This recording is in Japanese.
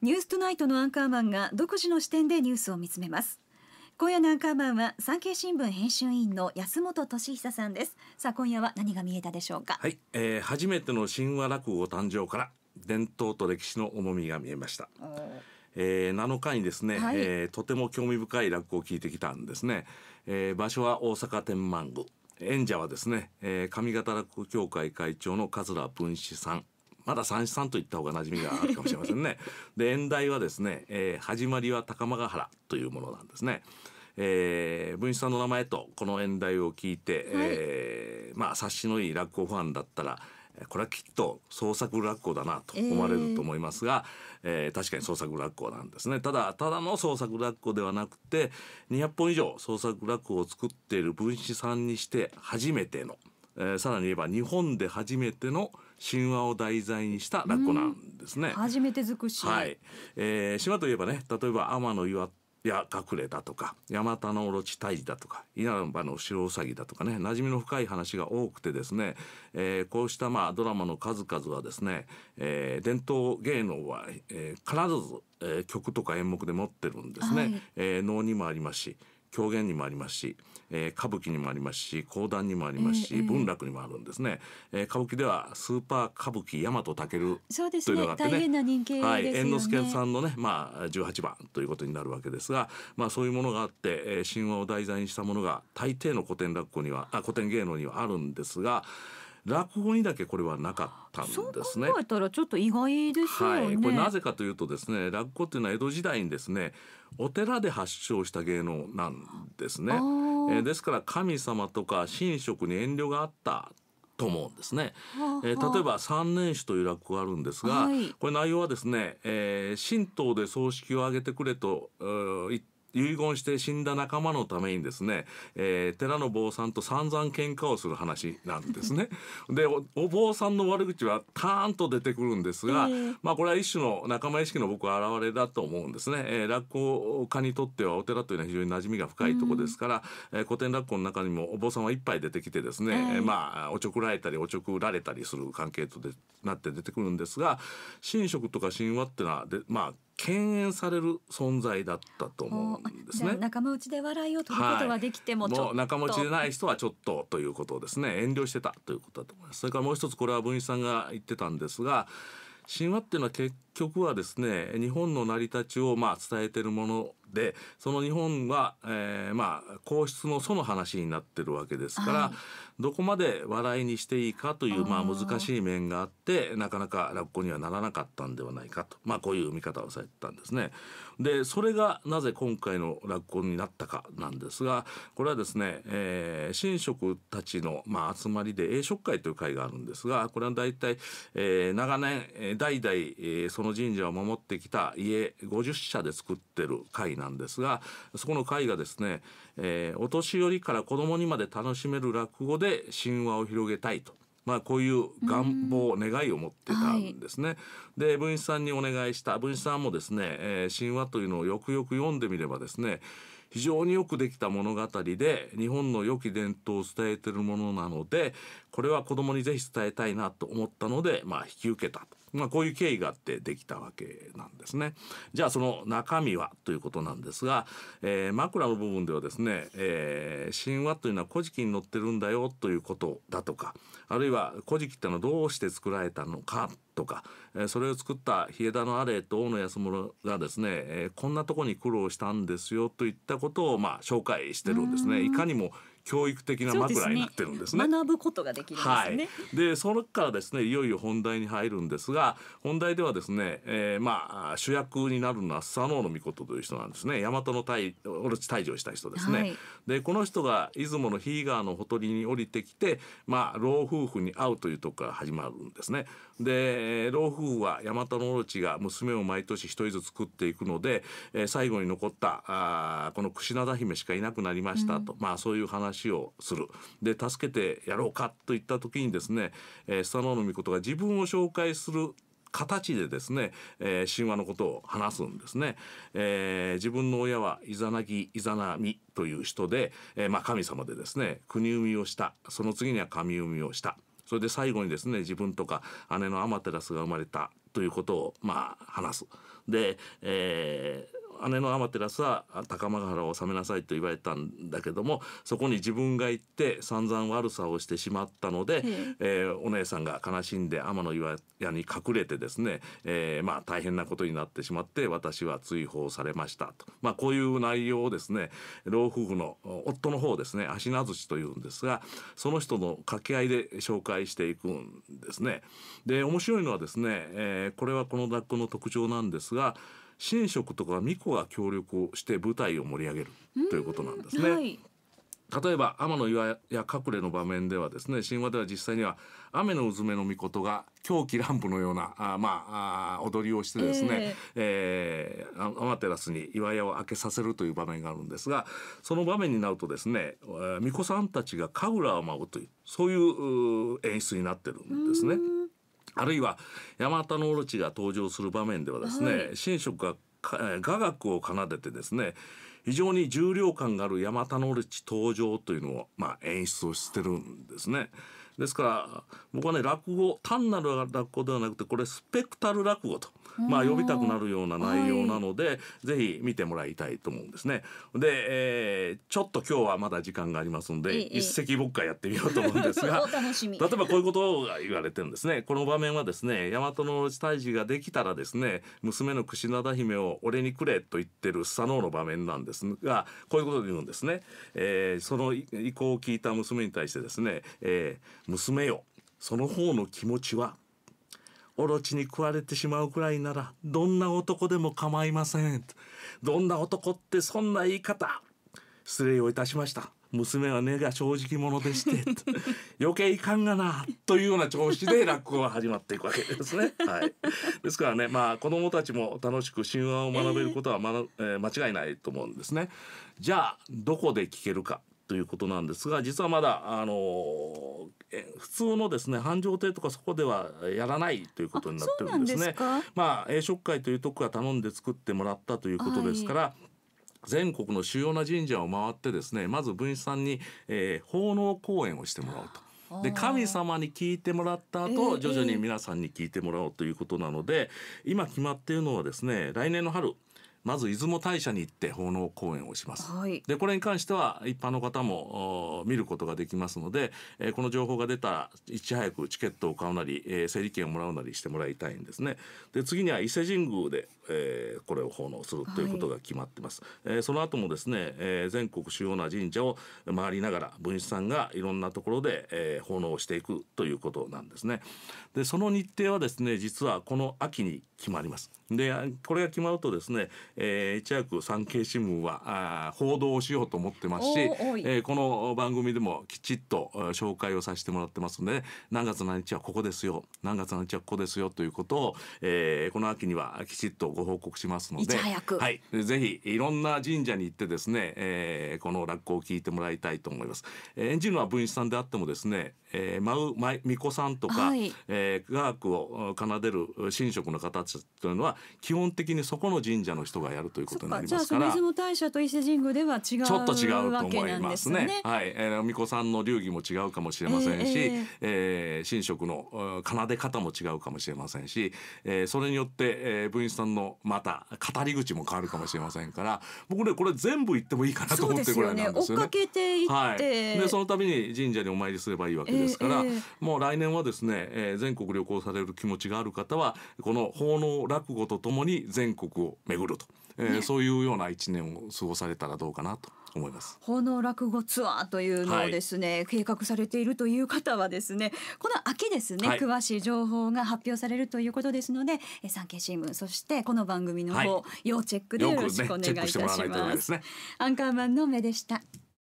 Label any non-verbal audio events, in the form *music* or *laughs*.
ニューストナイトのアンカーマンが独自の視点でニュースを見つめます。今夜のアンカーマンは産経新聞編集委員の安本俊久さんです。さあ今夜は何が見えたでしょうか。はい、えー、初めての神話落語誕生から伝統と歴史の重みが見えました。えー、7日にですね、はい、えー、とても興味深い落語を聞いてきたんですね、えー、場所は大阪天満宮演者はですね、えー、上方落語協会会長の桂文枝さんまだ三四三と言った方が馴染みがあるかもしれませんね。*laughs* で演題はですね、えー、始まりは高間ヶ原というものなんですね。えー、文枝さんの名前とこの演題を聞いて、はい、えー、まあ察しのいい落語ファンだったらこれはきっと創作落語だなと思われると思いますが、えー、えー、確かに創作落語なんですねただただの創作落語ではなくて200本以上創作落語を作っている文枝さんにして初めての「えー、さらに言えば日本で初めての神話を題材にしたラッコなんですね。初めて尽くし、はいえー、神といえばね例えば天の岩や隠れだとか山田のオロチ退治だとか稲葉の白うさぎだとかね馴染みの深い話が多くてですね、えー、こうしたまあドラマの数々はですね、えー、伝統芸能は、えー、必ず、えー、曲とか演目で持ってるんですね、はい、え能にもありますし狂言にもありますし、えー、歌舞伎にもありますし講談にもありますし、えー、文楽にもあるんですね、えー、歌舞伎ではスーパー歌舞伎大和武そうです、というのがあってね、ね、はい、猿之助さんのね、まあ、18番ということになるわけですが、まあ、そういうものがあって、えー、神話を題材にしたものが大抵の古典落語にはあ古典芸能にはあるんですが。落語にだけこれはなかったんですね。そう考えたらちょっと意外ですよね。はい、これなぜかというとですね落語っていうのは江戸時代にですねお寺で発祥した芸能なんですね。えですから神様とか神職に遠慮があったと思うんですね。えー、例えば三年史という落語があるんですが、はい、これ内容はですね、えー、神道で葬式を挙げてくれと、えー、言って遺言して死んだ仲間のためにですね、えー、寺の坊さんと散々喧嘩をする話なんですね。*laughs* でお坊さんの悪口はターンと出てくるんですが、えー、まあこれは一種の仲間意識の僕は表れだと思うんですね。えー、落語家にとってはお寺というのは非常に馴染みが深いとこですから、うん、えー、古典落語の中にもお坊さんはいっぱい出てきてですね、えー、まあおちょくられたりおちょくられたりする関係とでなって出てくるんですが神職とか神話ってのはでまあ敬遠される存在だったと思うんですね。仲間内で笑いを取ることはできても、はい、もう仲間内でない人はちょっとということですね遠慮してたということだと思います。それからもう一つこれは文一さんが言ってたんですが神話っていうのは結局はですね日本の成り立ちをまあ伝えてるものでその日本は、えー、まあ皇室の祖の話になってるわけですから、はい、どこまで笑いにしていいかというまあ難しい面があってなかなか落語にはならなかったんではないかとまあこういう見方をされてたんですね。でそれがなぜ今回の落語になったかなんですがこれはですね、えー、神職たちのまあ集まりで栄食会という会があるんですがこれは大体、えー、長年代々、えその神社を守ってきた家50社で作ってる会なんですがそこの会がですね、えー、お年寄りから子どもにまで楽しめる落語で神話を広げたいと。まあ、こういう願望、願いを持ってたんですね。はい、で文枝さんにお願いした文枝さんもですね、えー、神話というのをよくよく読んでみればですね非常によくできた物語で日本の良き伝統を伝えているものなのでこれは子供にぜひ伝えたいなと思ったので、まあ、引き受けたまあ、こういう経緯があってできたわけなんですね。じゃあその中身はということなんですが、えー、枕の部分ではですね、えー、神話というのは「古事記」に載ってるんだよということだとかあるいは「古事記」ってのはどうして作られたのかとか、えー、それを作った日枝のアレと大野安室がですね、えー、こんなとこに苦労したんですよといったことをまあ紹介してるんですね。いかにも教育的な枕になってるんですね。すね学ぶことができるんですね。はい、でそれからですねいよいよ本題に入るんですが本題ではですね、えー、まあ主役になるのは佐野の御という人なんですね大和の大オルチ退場した人ですね。はい、でこの人が出雲の日川のほとりに降りてきてまあ老夫婦に会うというとこから始まるんですね。で老夫婦は大和のオロチが娘を毎年一人ずつ作っていくので、えー、最後に残ったあこの櫛灘姫しかいなくなりましたと、うん、まあそういう話をするで助けてやろうかといった時にですね、えー、スタノーミコトが自分を紹介する形でですね、えー、神話のことを話すんですね、えー、自分の親はイザナギイザナミという人で、えー、まあ、神様でですね国生みをしたその次には神生みをしたそれで最後にですね自分とか姉のアマテラスが生まれたということをまあ話すで、えー姉の天照は高間原を治めなさいと言われたんだけどもそこに自分が行って散々悪さをしてしまったので、えー、お姉さんが悲しんで天の岩屋に隠れてですね、えー、まあ大変なことになってしまって私は追放されましたと、まあ、こういう内容をですね老夫婦の夫の方ですね足名寿ちというんですがその人の掛け合いで紹介していくんですね。で面白いのはですね、えー、これはこの学校の特徴なんですが神職とか巫女が協力をして舞台を盛り上げるということなんですね。例えば天の岩や隠れの場面ではですね神話では実際には雨のうずめの御事が狂気乱舞のようなあまああ踊りをしてですね、えー、えー、天照に岩屋を開けさせるという場面があるんですがその場面になるとですねえ巫女さんたちが神楽を舞うというそういう演出になってるんですね。あるいはヤマタノオロチが登場する場面ではですね、神職が雅楽を奏でてですね非常に重量感があるヤマタノオロチ登場というのを、まあ、演出をしてるんですね。ですから僕はね落語単なる落語ではなくてこれスペクタル落語と、まあ、呼びたくなるような内容なので、はい、ぜひ見てもらいたいと思うんですね。で、えー、ちょっと今日はまだ時間がありますので、ええ、一石僕がやってみようと思うんですが *laughs* 例えばこういうことが言われてるんですね。この場面はですね大和の内退ができたらですね娘の串灘姫を俺にくれと言ってる佐野の場面なんですがこういうことで言うんですね。えー、その意向を聞いた娘に対してですね、えー娘よその方の気持ちはオロチに食われてしまうくらいならどんな男でも構いませんどんな男ってそんな言い方失礼をいたしました娘は根が正直者でして *laughs* 余計いかんがなというような調子で落語が始まっていくわけですね。はい、ですからね、まあ、子どもたちも楽しく神話を学べることは、まえー、間違いないと思うんですね。じゃあどこで聞けるかということなんですが実はまだあの普通のですね繁盛亭とかそこではやらないということになってるんですね。あすまあ、食会というとこが頼んで作ってもらったということですから、はい全国の主要な神社を回ってですねまず文枝さんに、えー、奉納講演をしてもらうと。で神様に聞いてもらった後、徐々に皆さんに聞いてもらおうということなので、今決まっているのはですね来年の春まず出雲大社に行って奉納公演をします、はい、でこれに関しては一般の方も見ることができますので、えー、この情報が出たいち早くチケットを買うなり、えー、整理券をもらうなりしてもらいたいんですねで次には伊勢神宮で、えー、これを奉納するということが決まってます、はい、えー、その後もですね、えー、全国主要な神社を回りながら文枝さんがいろんなところで、えー、奉納していくということなんですねでその日程はですね実はこの秋に決まりますでこれが決まるとですねえー、いち早く産経新聞はあ報道をしようと思ってますし、えー、この番組でもきちっと紹介をさせてもらってますので、ね、何月何日はここですよ何月何日はここですよということを、えー、この秋にはきちっとご報告しますのではい、ぜひいろんな神社に行ってですね、えー、この落語を聞いてもらいたいと思います。えー、演じるのは分子さんであってもですね、えー、舞う舞巫女さんとか、はい、えー、雅楽を奏でる神職の方たちというのは基本的にそこの神社の人ががやるということになりますから。じゃあ、大社と伊勢神宮では違う、ちょっと違うと思いますね。はい、えー、巫女さんの流儀も違うかもしれませんし、えー、えー、神職の奏で方も違うかもしれませんし、えー、それによって、えー、文一さんのまた語り口も変わるかもしれませんから、僕ねこれ全部言ってもいいかなと思ってぐらいなんですよね。よねはい。でその度に神社にお参りすればいいわけですから、えー、もう来年はですね、えー、全国旅行される気持ちがある方はこの奉納落語とともに全国を巡ると。えー、ね、そういうような一年を過ごされたらどうかなと思います。奉納落語ツアーというのをですね、はい、計画されているという方はですね、この秋ですね、はい、詳しい情報が発表されるということですので、え産経新聞そしてこの番組の方、はい、要チェックでよろしくお願いいたします。ねアンカーマンの目でした。